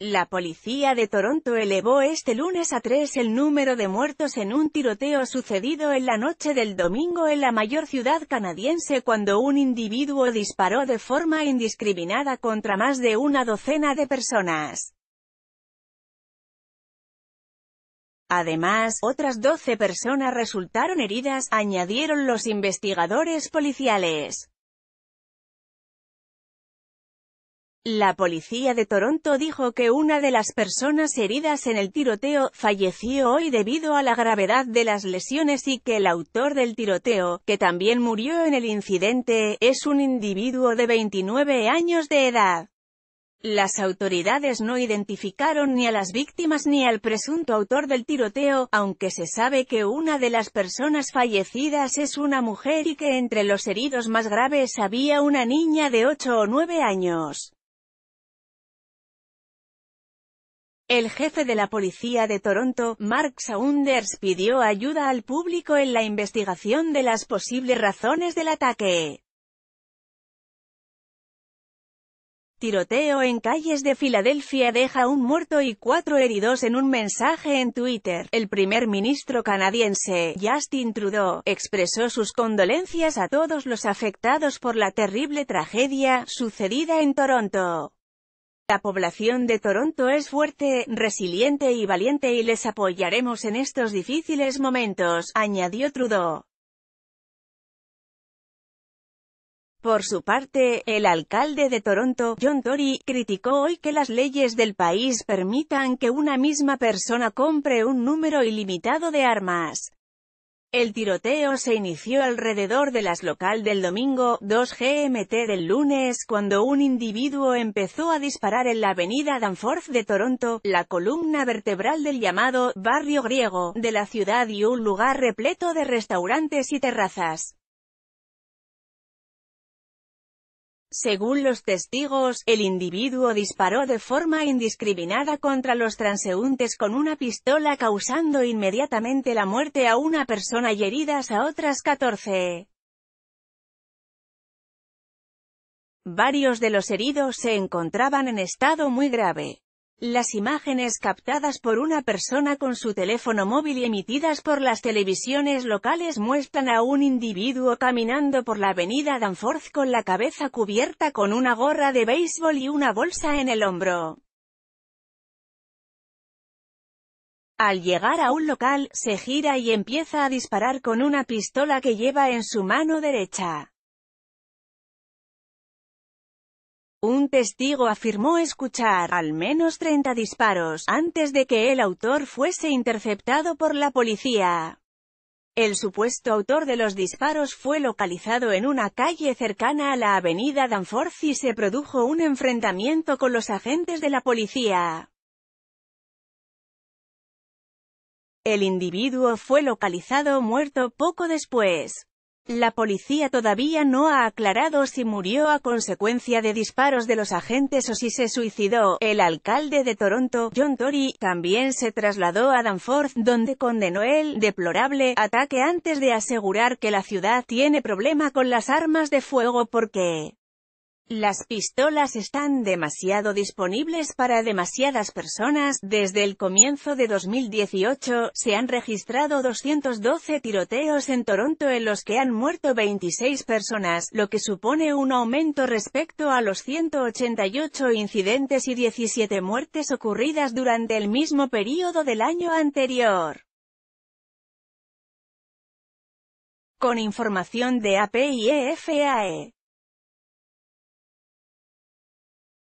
La policía de Toronto elevó este lunes a tres el número de muertos en un tiroteo sucedido en la noche del domingo en la mayor ciudad canadiense cuando un individuo disparó de forma indiscriminada contra más de una docena de personas. Además, otras 12 personas resultaron heridas, añadieron los investigadores policiales. La policía de Toronto dijo que una de las personas heridas en el tiroteo falleció hoy debido a la gravedad de las lesiones y que el autor del tiroteo, que también murió en el incidente, es un individuo de 29 años de edad. Las autoridades no identificaron ni a las víctimas ni al presunto autor del tiroteo, aunque se sabe que una de las personas fallecidas es una mujer y que entre los heridos más graves había una niña de 8 o 9 años. El jefe de la policía de Toronto, Mark Saunders, pidió ayuda al público en la investigación de las posibles razones del ataque. Tiroteo en calles de Filadelfia deja un muerto y cuatro heridos en un mensaje en Twitter. El primer ministro canadiense, Justin Trudeau, expresó sus condolencias a todos los afectados por la terrible tragedia sucedida en Toronto. La población de Toronto es fuerte, resiliente y valiente y les apoyaremos en estos difíciles momentos, añadió Trudeau. Por su parte, el alcalde de Toronto, John Tory, criticó hoy que las leyes del país permitan que una misma persona compre un número ilimitado de armas. El tiroteo se inició alrededor de las local del domingo, 2 GMT del lunes, cuando un individuo empezó a disparar en la avenida Danforth de Toronto, la columna vertebral del llamado «barrio griego» de la ciudad y un lugar repleto de restaurantes y terrazas. Según los testigos, el individuo disparó de forma indiscriminada contra los transeúntes con una pistola causando inmediatamente la muerte a una persona y heridas a otras 14. Varios de los heridos se encontraban en estado muy grave. Las imágenes captadas por una persona con su teléfono móvil y emitidas por las televisiones locales muestran a un individuo caminando por la avenida Danforth con la cabeza cubierta con una gorra de béisbol y una bolsa en el hombro. Al llegar a un local, se gira y empieza a disparar con una pistola que lleva en su mano derecha. Un testigo afirmó escuchar al menos 30 disparos antes de que el autor fuese interceptado por la policía. El supuesto autor de los disparos fue localizado en una calle cercana a la avenida Danforth y se produjo un enfrentamiento con los agentes de la policía. El individuo fue localizado muerto poco después. La policía todavía no ha aclarado si murió a consecuencia de disparos de los agentes o si se suicidó. El alcalde de Toronto, John Tory, también se trasladó a Danforth, donde condenó el deplorable ataque antes de asegurar que la ciudad tiene problema con las armas de fuego porque las pistolas están demasiado disponibles para demasiadas personas. Desde el comienzo de 2018, se han registrado 212 tiroteos en Toronto en los que han muerto 26 personas, lo que supone un aumento respecto a los 188 incidentes y 17 muertes ocurridas durante el mismo período del año anterior. Con información de AP